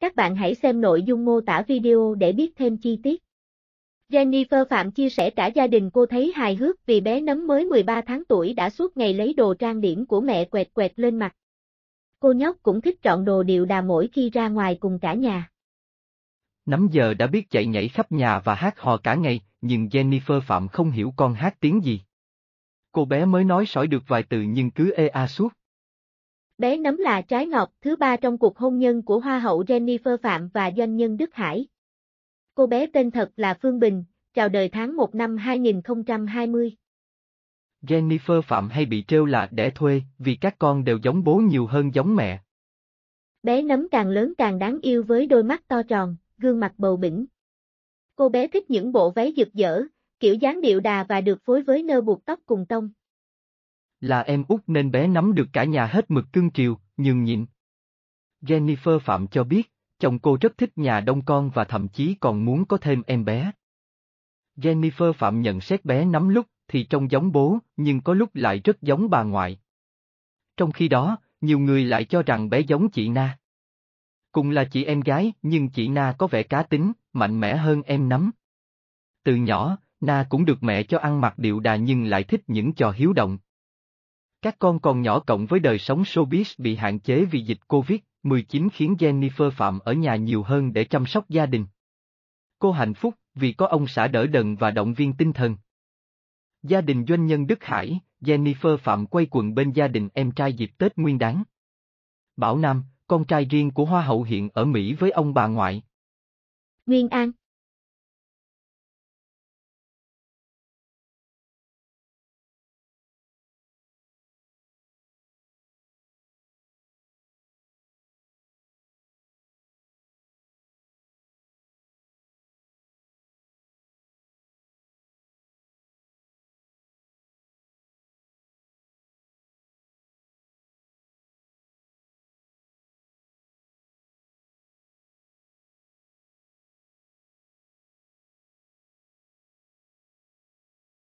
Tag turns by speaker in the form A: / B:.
A: Các bạn hãy xem nội dung mô tả video để biết thêm chi tiết. Jennifer Phạm chia sẻ cả gia đình cô thấy hài hước vì bé nấm mới 13 tháng tuổi đã suốt ngày lấy đồ trang điểm của mẹ quẹt quẹt lên mặt. Cô nhóc cũng thích chọn đồ điệu đà mỗi khi ra ngoài cùng cả nhà.
B: Nấm giờ đã biết chạy nhảy khắp nhà và hát hò cả ngày, nhưng Jennifer Phạm không hiểu con hát tiếng gì. Cô bé mới nói sỏi được vài từ nhưng cứ ê a suốt.
A: Bé nấm là trái ngọt thứ ba trong cuộc hôn nhân của Hoa hậu Jennifer Phạm và doanh nhân Đức Hải. Cô bé tên thật là Phương Bình, chào đời tháng 1 năm 2020.
B: Jennifer Phạm hay bị trêu là đẻ thuê, vì các con đều giống bố nhiều hơn giống mẹ.
A: Bé nấm càng lớn càng đáng yêu với đôi mắt to tròn, gương mặt bầu bỉnh. Cô bé thích những bộ váy rực rỡ, kiểu dáng điệu đà và được phối với nơ buộc tóc cùng tông.
B: Là em út nên bé nắm được cả nhà hết mực cưng triều, nhường nhịn. Jennifer Phạm cho biết, chồng cô rất thích nhà đông con và thậm chí còn muốn có thêm em bé. Jennifer Phạm nhận xét bé nắm lúc thì trông giống bố, nhưng có lúc lại rất giống bà ngoại. Trong khi đó, nhiều người lại cho rằng bé giống chị Na. Cùng là chị em gái, nhưng chị Na có vẻ cá tính, mạnh mẽ hơn em nắm. Từ nhỏ, Na cũng được mẹ cho ăn mặc điệu đà nhưng lại thích những trò hiếu động. Các con còn nhỏ cộng với đời sống showbiz bị hạn chế vì dịch Covid-19 khiến Jennifer Phạm ở nhà nhiều hơn để chăm sóc gia đình. Cô hạnh phúc vì có ông xã đỡ đần và động viên tinh thần. Gia đình doanh nhân Đức Hải, Jennifer Phạm quay quần bên gia đình em trai dịp Tết Nguyên Đán. Bảo Nam, con trai riêng của Hoa hậu hiện ở Mỹ với ông bà ngoại.
A: Nguyên An